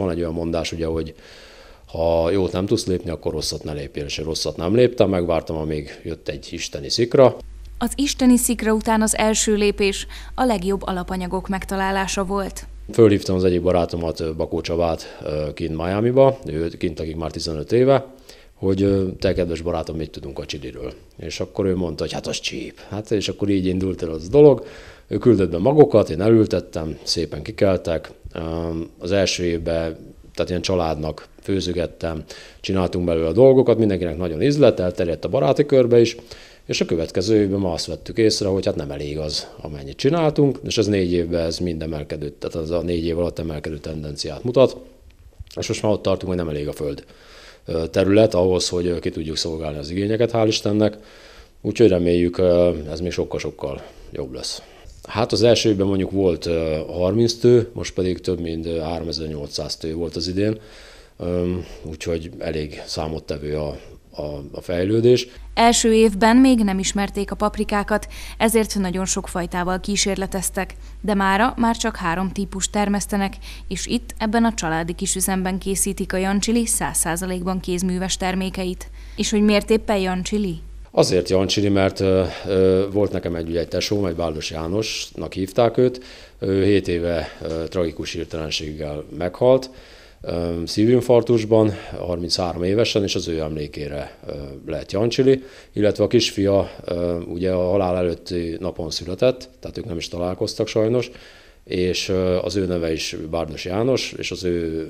van egy olyan mondás, ugye, hogy ha jót nem tudsz lépni, akkor rosszat ne lépjél, és rosszat nem léptem, megvártam, amíg jött egy isteni szikra. Az isteni szikra után az első lépés a legjobb alapanyagok megtalálása volt. Fölhívtam az egyik barátomat, Bakó Csabát kint Miami-ba, ő kint, akik már 15 éve, hogy te kedves barátom, mit tudunk a csiliről? És akkor ő mondta, hogy hát az csíp. Hát és akkor így indult el az dolog. Ő küldött be magokat, én elültettem, szépen kikeltek, az első évben, tehát ilyen családnak főzögettem, csináltunk belőle a dolgokat, mindenkinek nagyon ízlett, elterjedt a baráti körbe is, és a következő évben azt vettük észre, hogy hát nem elég az, amennyit csináltunk, és az négy évben ez mind emelkedőt, tehát az a négy év alatt emelkedő tendenciát mutat, és most már ott tartunk, hogy nem elég a föld terület ahhoz, hogy ki tudjuk szolgálni az igényeket, hál' Istennek, úgyhogy reméljük ez még sokkal-sokkal jobb lesz. Hát az első évben mondjuk volt 30 tő, most pedig több mint 3800 tő volt az idén, úgyhogy elég számottevő a, a, a fejlődés. Első évben még nem ismerték a paprikákat, ezért nagyon sok fajtával kísérleteztek, de mára már csak három típus termesztenek, és itt ebben a családi kisüzemben készítik a Jancsili 100%-ban kézműves termékeit. És hogy miért éppen Jancsili? Azért Jancsini, mert volt nekem egy, egy tesóm, egy Bálos Jánosnak hívták őt, ő 7 éve tragikus hirtelenséggel meghalt, szívinfarktusban, 33 évesen, és az ő emlékére lehet Jancsili, illetve a kisfia ugye a halál előtti napon született, tehát ők nem is találkoztak sajnos, és az ő neve is Bárdos János, és az ő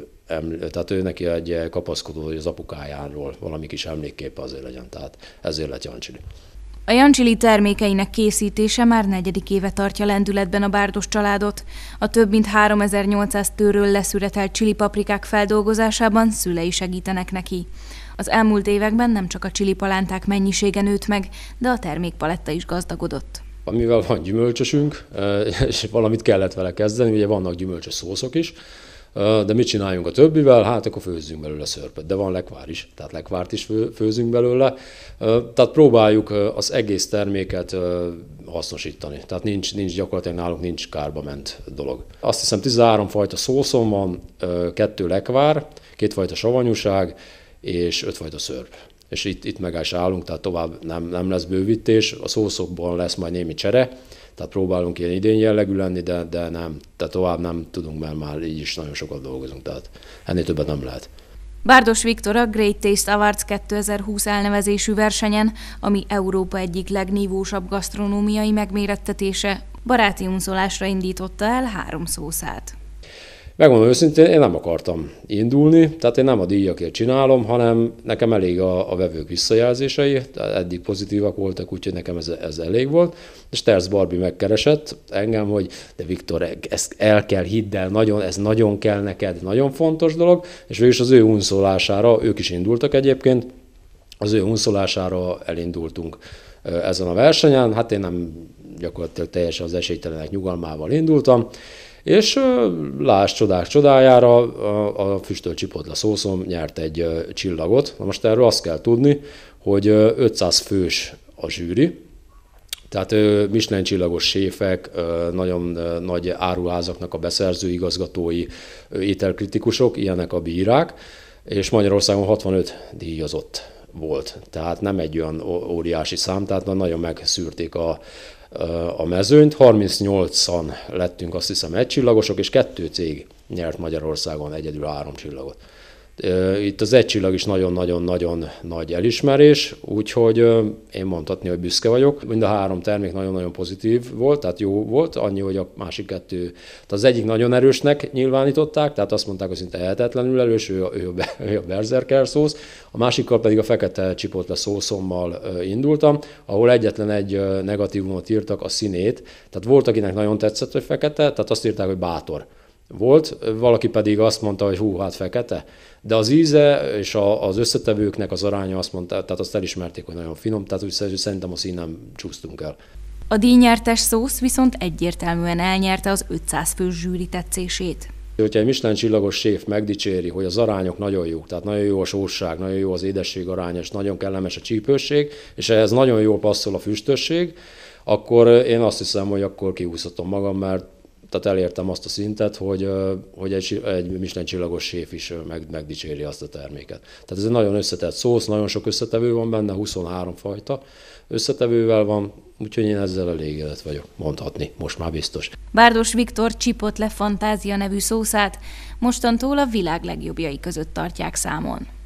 tehát ő neki egy kapaszkodó, hogy az apukájáról valami kis emlékképe azért legyen, tehát ezért lett Jancsili. A Jancsili termékeinek készítése már negyedik éve tartja lendületben a bárdos családot. A több mint 3800 tőről leszüretelt paprikák feldolgozásában szülei segítenek neki. Az elmúlt években nem csak a palánták mennyisége nőtt meg, de a termékpaletta is gazdagodott amivel van gyümölcsösünk, eh, és valamit kellett vele kezdeni, ugye vannak gyümölcsös szószok is, de mit csináljunk a többivel? Hát akkor főzzünk belőle szörpöt, de van lekvár is, tehát lekvárt is főzünk belőle. Tehát próbáljuk az egész terméket hasznosítani, tehát nincs, nincs gyakorlatilag nálunk nincs kárba ment dolog. Azt hiszem 13 fajta szószom van, kettő lekvár, kétfajta savanyúság és ötfajta szörp és itt, itt meg is állunk, tehát tovább nem, nem lesz bővítés, a szószokban lesz majd némi csere, tehát próbálunk ilyen idén jellegű lenni, de, de nem, tehát tovább nem tudunk, mert már így is nagyon sokat dolgozunk, tehát ennél többet nem lehet. Bárdos Viktor a Great Taste Awards 2020 elnevezésű versenyen, ami Európa egyik legnívósabb gasztronómiai megmérettetése, baráti unszolásra indította el három szószát. Megmondom őszintén, én nem akartam indulni, tehát én nem a díjakért csinálom, hanem nekem elég a, a vevők visszajelzései, eddig pozitívak voltak, úgyhogy nekem ez, ez elég volt. És Terz Barbie megkeresett engem, hogy de Viktor, ezt el kell hidd el, nagyon, ez nagyon kell neked, nagyon fontos dolog, és végül is az ő unszolására, ők is indultak egyébként, az ő unszolására elindultunk ezen a versenyen, hát én nem gyakorlatilag teljesen az esélytelenek nyugalmával indultam, és láss csodák csodájára, a, a füstölt csipodla szószom nyert egy csillagot. Na most erről azt kell tudni, hogy 500 fős a zsűri, tehát Michelin csillagos séfek, nagyon nagy áruházaknak a beszerző igazgatói, ételkritikusok, ilyenek a bírák, és Magyarországon 65 díjazott volt. Tehát nem egy olyan óriási szám, tehát nagyon megszűrték a, a mezőnyt, 38-an lettünk azt hiszem csillagosok és kettő cég nyert Magyarországon egyedül három csillagot. Itt az egycsillag is nagyon-nagyon-nagyon nagy elismerés, úgyhogy én mondhatni, hogy büszke vagyok. Mind a három termék nagyon-nagyon pozitív volt, tehát jó volt, annyi, hogy a másik kettő, tehát az egyik nagyon erősnek nyilvánították, tehát azt mondták, hogy szinte lehetetlenül erős, ő, ő, ő, ő a berserker szósz, a másikkal pedig a fekete csipotle szószommal indultam, ahol egyetlen egy negatívumot írtak, a színét, tehát volt, akinek nagyon tetszett, hogy fekete, tehát azt írták, hogy bátor volt, valaki pedig azt mondta, hogy hú, hát fekete. De az íze és a, az összetevőknek az aránya azt mondta, tehát azt elismerték, hogy nagyon finom, tehát úgy szerintem a nem csúsztunk el. A díjnyertes szósz viszont egyértelműen elnyerte az 500 fős zsűri tetszését. Hogyha egy Michelin csillagos séf megdicséri, hogy az arányok nagyon jók, tehát nagyon jó a sósság, nagyon jó az édesség aránya, és nagyon kellemes a csípőség, és ehhez nagyon jól passzol a füstösség, akkor én azt hiszem, hogy akkor kiúszhatom magam, mert tehát elértem azt a szintet, hogy, hogy egy, egy Michelin csillagos séf is meg, megdicséri azt a terméket. Tehát ez egy nagyon összetett szósz, nagyon sok összetevő van benne, 23 fajta összetevővel van, úgyhogy én ezzel elégedett vagyok, mondhatni, most már biztos. Bárdos Viktor csipott le Fantázia nevű szószát, mostantól a világ legjobbjai között tartják számon.